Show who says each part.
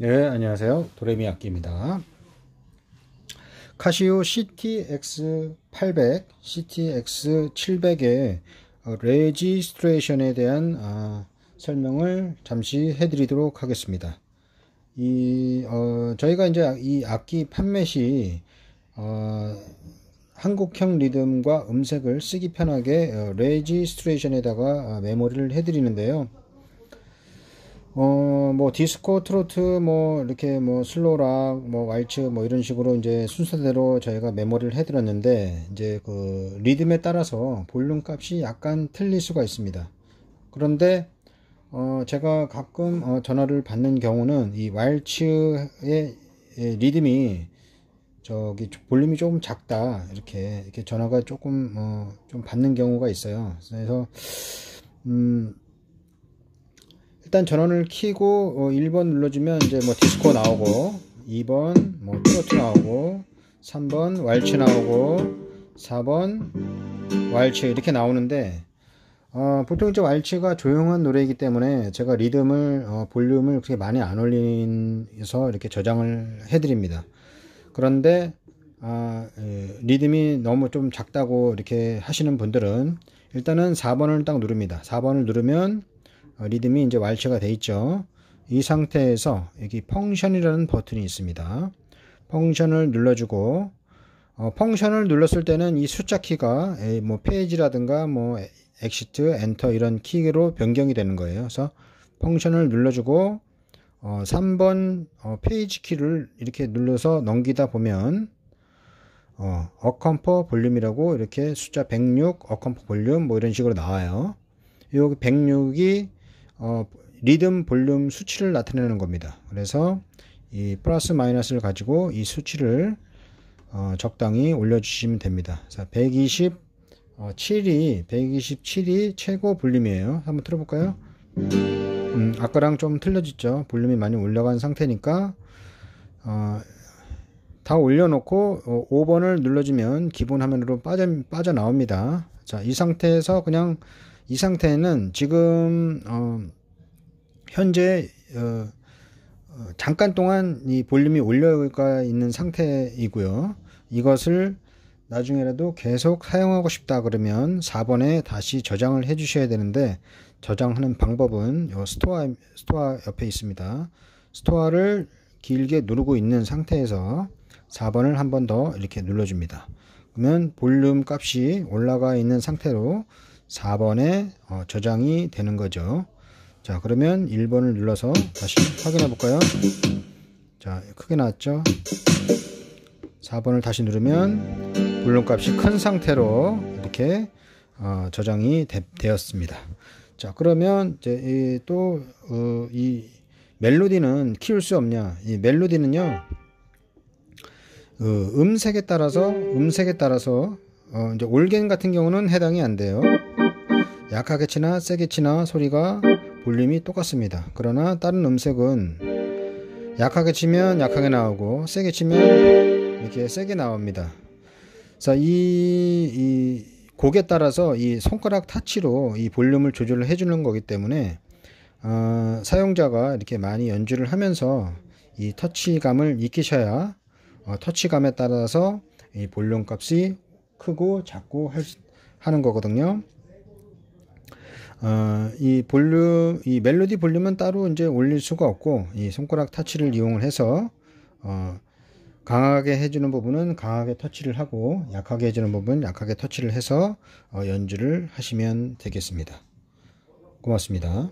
Speaker 1: 네, 안녕하세요. 도레미 악기입니다. 카시오 CTX800, CTX700의 레지스트레이션에 대한 아, 설명을 잠시 해드리도록 하겠습니다. 이, 어, 저희가 이제 이 악기 판매 시, 어, 한국형 리듬과 음색을 쓰기 편하게 어, 레지스트레이션에다가 아, 메모리를 해드리는데요. 어, 뭐, 디스코, 트로트, 뭐, 이렇게 뭐, 슬로락, 뭐, 왈츠, 뭐, 이런 식으로 이제 순서대로 저희가 메모리를 해드렸는데, 이제 그, 리듬에 따라서 볼륨 값이 약간 틀릴 수가 있습니다. 그런데, 어, 제가 가끔 어, 전화를 받는 경우는 이 왈츠의 예, 리듬이 저기 볼륨이 조금 작다 이렇게 이렇게 전화가 조금 어, 좀 받는 경우가 있어요. 그래서 음 일단 전원을 키고 1번 어, 눌러주면 이제 뭐 디스코 나오고 2번 뭐 트로트 나오고 3번 왈츠 나오고 4번 왈츠 이렇게 나오는데 어, 보통 이제 왈츠가 조용한 노래이기 때문에 제가 리듬을 어, 볼륨을 그렇게 많이 안 올리면서 이렇게 저장을 해드립니다. 그런데 아, 예, 리듬이 너무 좀 작다고 이렇게 하시는 분들은 일단은 4번을 딱 누릅니다. 4번을 누르면 어, 리듬이 이제 왈츠가 돼 있죠. 이 상태에서 여기 펑션이라는 버튼이 있습니다. 펑션을 눌러주고 어, 펑션을 눌렀을 때는 이 숫자 키가 뭐 페이지라든가 뭐 엑시트, 엔터 이런 키로 변경이 되는 거예요. 그래서 펑션을 눌러주고 어, 3번 어, 페이지 키를 이렇게 눌러서 넘기다 보면 어, 어컴퍼 볼륨이라고 이렇게 숫자 106, 어컴퍼 볼륨 뭐 이런 식으로 나와요. 여기 106이 어, 리듬 볼륨 수치를 나타내는 겁니다. 그래서 이 플러스 마이너스를 가지고 이 수치를 어, 적당히 올려주시면 됩니다. 자, 127이 0 127이 최고 볼륨이에요. 한번 틀어볼까요? 음, 아까랑 좀 틀려졌죠. 볼륨이 많이 올라간 상태니까 어, 다 올려놓고 어, 5번을 눌러주면 기본 화면으로 빠져 빠져 나옵니다. 자, 이 상태에서 그냥 이 상태는 지금 어, 현재 어, 어, 잠깐 동안 이 볼륨이 올려가 있는 상태이고요. 이것을 나중에라도 계속 사용하고 싶다 그러면 4번에 다시 저장을 해 주셔야 되는데 저장하는 방법은 요 스토어, 스토어 옆에 있습니다. 스토어를 길게 누르고 있는 상태에서 4번을 한 번 더 이렇게 눌러줍니다. 그러면 볼륨 값이 올라가 있는 상태로 4번에 어, 저장이 되는 거죠. 자 그러면 1번을 눌러서 다시 확인해 볼까요? 자 크게 나왔죠? 4번을 다시 누르면 볼륨 값이 큰 상태로 이렇게 어, 저장이 되, 었습니다자 그러면 이제 또이 어, 멜로디는 키울 수 없냐? 이 멜로디는요 어, 음색에 따라서 음색에 따라서 어, 이제 올겐 같은 경우는 해당이 안 돼요. 약하게 치나 세게 치나 소리가 볼륨이 똑같습니다. 그러나 다른 음색은 약하게 치면 약하게 나오고 세게 치면 이렇게 세게 나옵니다. 자, 이, 이 곡에 따라서 이 손가락 타치로 이 볼륨을 조절을 해주는 거기 때문에 어, 사용자가 이렇게 많이 연주를 하면서 이 터치감을 익히셔야 어, 터치감에 따라서 이 볼륨 값이 크고 작고 할, 하는 거거든요. 어, 이 볼륨, 이 멜로디 볼륨은 따로 이제 올릴 수가 없고, 이 손가락 터치를 이용을 해서, 어, 강하게 해주는 부분은 강하게 터치를 하고, 약하게 해주는 부분은 약하게 터치를 해서, 어, 연주를 하시면 되겠습니다. 고맙습니다.